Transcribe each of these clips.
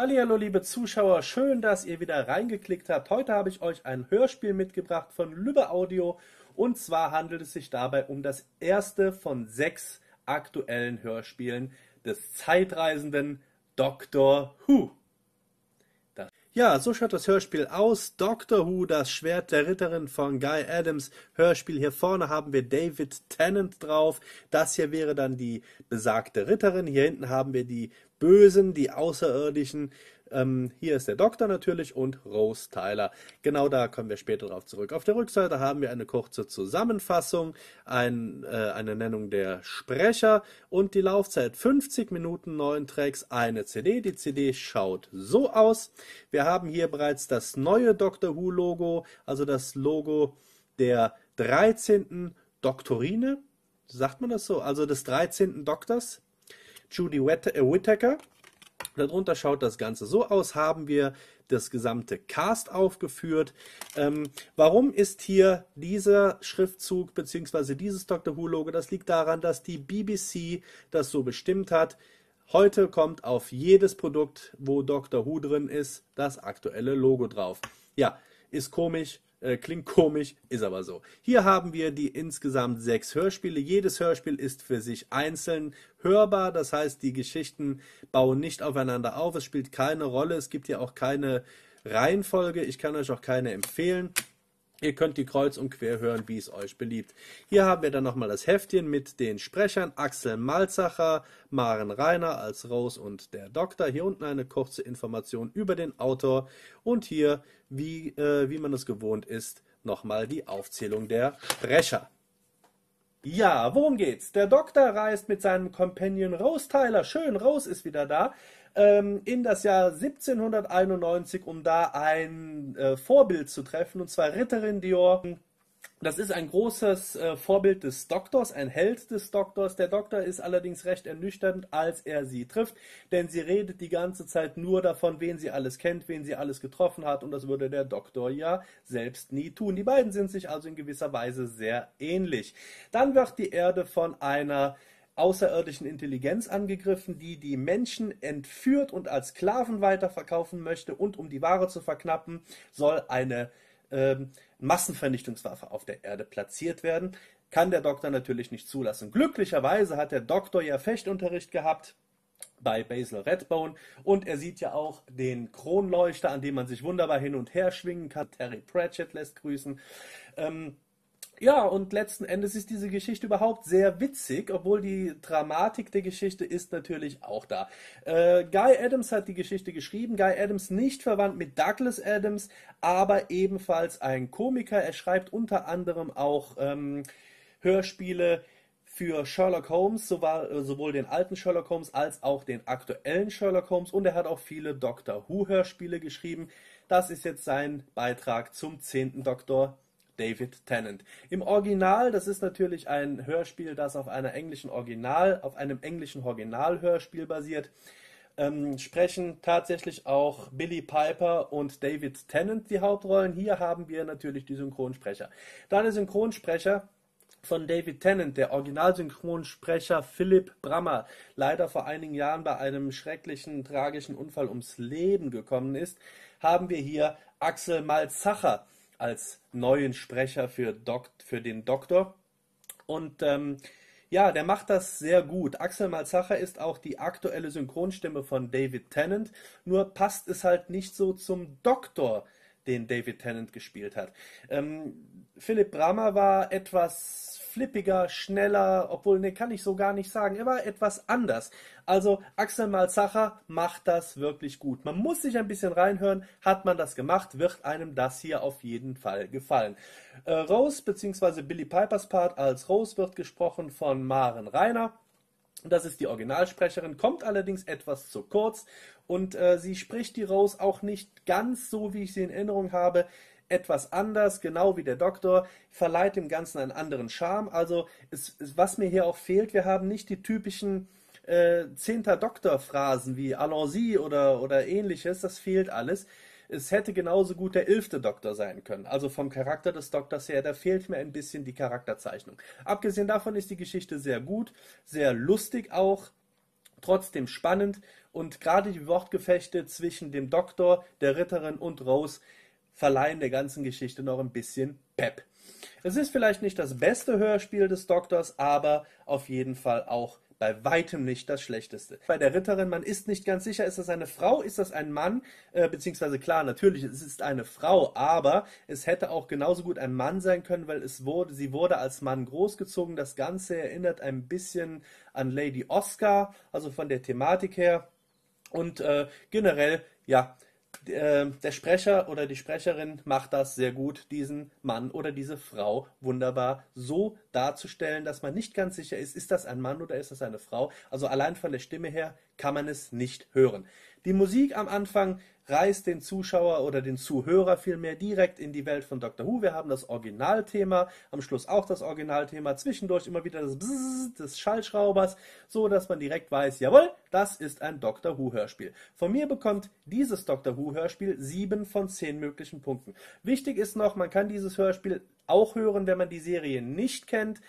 Hallihallo, liebe Zuschauer, schön, dass ihr wieder reingeklickt habt. Heute habe ich euch ein Hörspiel mitgebracht von Lübbe Audio und zwar handelt es sich dabei um das erste von sechs aktuellen Hörspielen des zeitreisenden Doctor Who. Das ja, so schaut das Hörspiel aus. Doctor Who, das Schwert der Ritterin von Guy Adams. Hörspiel hier vorne haben wir David Tennant drauf. Das hier wäre dann die besagte Ritterin. Hier hinten haben wir die Bösen, die Außerirdischen. Ähm, hier ist der Doktor natürlich und Rose Tyler. Genau da kommen wir später drauf zurück. Auf der Rückseite haben wir eine kurze Zusammenfassung, ein, äh, eine Nennung der Sprecher und die Laufzeit 50 Minuten, neun Tracks, eine CD. Die CD schaut so aus. Wir haben hier bereits das neue Doctor Who Logo, also das Logo der 13. Doktorine, sagt man das so, also des 13. Doktors. Judy äh, Whittaker. Darunter schaut das Ganze so aus, haben wir das gesamte Cast aufgeführt. Ähm, warum ist hier dieser Schriftzug bzw. dieses Doctor Who-Logo? Das liegt daran, dass die BBC das so bestimmt hat. Heute kommt auf jedes Produkt, wo Doctor Who drin ist, das aktuelle Logo drauf. Ja, ist komisch, äh, klingt komisch, ist aber so. Hier haben wir die insgesamt sechs Hörspiele. Jedes Hörspiel ist für sich einzeln hörbar. Das heißt, die Geschichten bauen nicht aufeinander auf. Es spielt keine Rolle. Es gibt ja auch keine Reihenfolge. Ich kann euch auch keine empfehlen. Ihr könnt die kreuz und quer hören, wie es euch beliebt. Hier haben wir dann nochmal das Heftchen mit den Sprechern Axel Malzacher, Maren Reiner als Rose und der Doktor. Hier unten eine kurze Information über den Autor und hier, wie, äh, wie man es gewohnt ist, nochmal die Aufzählung der Sprecher. Ja, worum geht's? Der Doktor reist mit seinem Companion Rose Tyler, schön, Rose ist wieder da, ähm, in das Jahr 1791, um da ein äh, Vorbild zu treffen, und zwar Ritterin Dior das ist ein großes äh, Vorbild des Doktors, ein Held des Doktors. Der Doktor ist allerdings recht ernüchternd, als er sie trifft, denn sie redet die ganze Zeit nur davon, wen sie alles kennt, wen sie alles getroffen hat und das würde der Doktor ja selbst nie tun. Die beiden sind sich also in gewisser Weise sehr ähnlich. Dann wird die Erde von einer außerirdischen Intelligenz angegriffen, die die Menschen entführt und als Sklaven weiterverkaufen möchte und um die Ware zu verknappen, soll eine ähm, Massenvernichtungswaffe auf der Erde platziert werden, kann der Doktor natürlich nicht zulassen. Glücklicherweise hat der Doktor ja Fechtunterricht gehabt bei Basil Redbone und er sieht ja auch den Kronleuchter, an dem man sich wunderbar hin und her schwingen kann. Terry Pratchett lässt grüßen. Ähm, ja, und letzten Endes ist diese Geschichte überhaupt sehr witzig, obwohl die Dramatik der Geschichte ist natürlich auch da. Äh, Guy Adams hat die Geschichte geschrieben. Guy Adams nicht verwandt mit Douglas Adams, aber ebenfalls ein Komiker. Er schreibt unter anderem auch ähm, Hörspiele für Sherlock Holmes, äh, sowohl den alten Sherlock Holmes als auch den aktuellen Sherlock Holmes. Und er hat auch viele Doctor Who-Hörspiele geschrieben. Das ist jetzt sein Beitrag zum zehnten Doktor David Tennant. Im Original, das ist natürlich ein Hörspiel, das auf einer englischen Original, auf einem englischen Originalhörspiel basiert, ähm, sprechen tatsächlich auch Billy Piper und David Tennant die Hauptrollen. Hier haben wir natürlich die Synchronsprecher. Da der Synchronsprecher von David Tennant, der Originalsynchronsprecher Philipp Brammer, leider vor einigen Jahren bei einem schrecklichen, tragischen Unfall ums Leben gekommen ist, haben wir hier Axel Malzacher als neuen Sprecher für, Dok für den Doktor. Und ähm, ja, der macht das sehr gut. Axel Malzacher ist auch die aktuelle Synchronstimme von David Tennant, nur passt es halt nicht so zum Doktor den David Tennant gespielt hat. Ähm, Philipp Bramer war etwas flippiger, schneller, obwohl, ne, kann ich so gar nicht sagen. Er war etwas anders. Also Axel Malzacher macht das wirklich gut. Man muss sich ein bisschen reinhören. Hat man das gemacht, wird einem das hier auf jeden Fall gefallen. Äh, Rose beziehungsweise Billy Pipers Part als Rose wird gesprochen von Maren Reiner. Das ist die Originalsprecherin, kommt allerdings etwas zu kurz und äh, sie spricht die Rose auch nicht ganz so, wie ich sie in Erinnerung habe. Etwas anders, genau wie der Doktor, verleiht dem Ganzen einen anderen Charme. Also, es, es, was mir hier auch fehlt, wir haben nicht die typischen äh, Zehnter Doktor-Phrasen wie Allons-y oder, oder ähnliches. Das fehlt alles. Es hätte genauso gut der elfte Doktor sein können. Also vom Charakter des Doktors her, da fehlt mir ein bisschen die Charakterzeichnung. Abgesehen davon ist die Geschichte sehr gut, sehr lustig auch, trotzdem spannend und gerade die Wortgefechte zwischen dem Doktor, der Ritterin und Rose verleihen der ganzen Geschichte noch ein bisschen Pep. Es ist vielleicht nicht das beste Hörspiel des Doktors, aber auf jeden Fall auch bei weitem nicht das Schlechteste. Bei der Ritterin, man ist nicht ganz sicher, ist das eine Frau, ist das ein Mann, äh, beziehungsweise klar, natürlich, es ist eine Frau, aber es hätte auch genauso gut ein Mann sein können, weil es wurde, sie wurde als Mann großgezogen. Das Ganze erinnert ein bisschen an Lady Oscar, also von der Thematik her. Und äh, generell, ja, äh, der, Sprecher oder die Sprecherin macht das sehr gut, diesen Mann oder diese Frau wunderbar so darzustellen, dass man nicht ganz sicher ist, ist das ein Mann oder ist das eine Frau. Also allein von der Stimme her kann man es nicht hören. Die Musik am Anfang reißt den Zuschauer oder den Zuhörer vielmehr direkt in die Welt von Dr. Who. Wir haben das Originalthema, am Schluss auch das Originalthema, zwischendurch immer wieder das Bzzz des Schallschraubers, so dass man direkt weiß, jawohl, das ist ein Dr. Who Hörspiel. Von mir bekommt dieses Dr. Who Hörspiel sieben von zehn möglichen Punkten. Wichtig ist noch, man kann dieses Hörspiel auch hören, wenn man die Serie nicht kennt.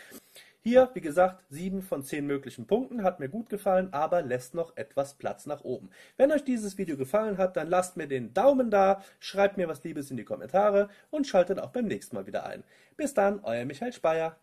Hier, wie gesagt, 7 von 10 möglichen Punkten, hat mir gut gefallen, aber lässt noch etwas Platz nach oben. Wenn euch dieses Video gefallen hat, dann lasst mir den Daumen da, schreibt mir was Liebes in die Kommentare und schaltet auch beim nächsten Mal wieder ein. Bis dann, euer Michael Speyer.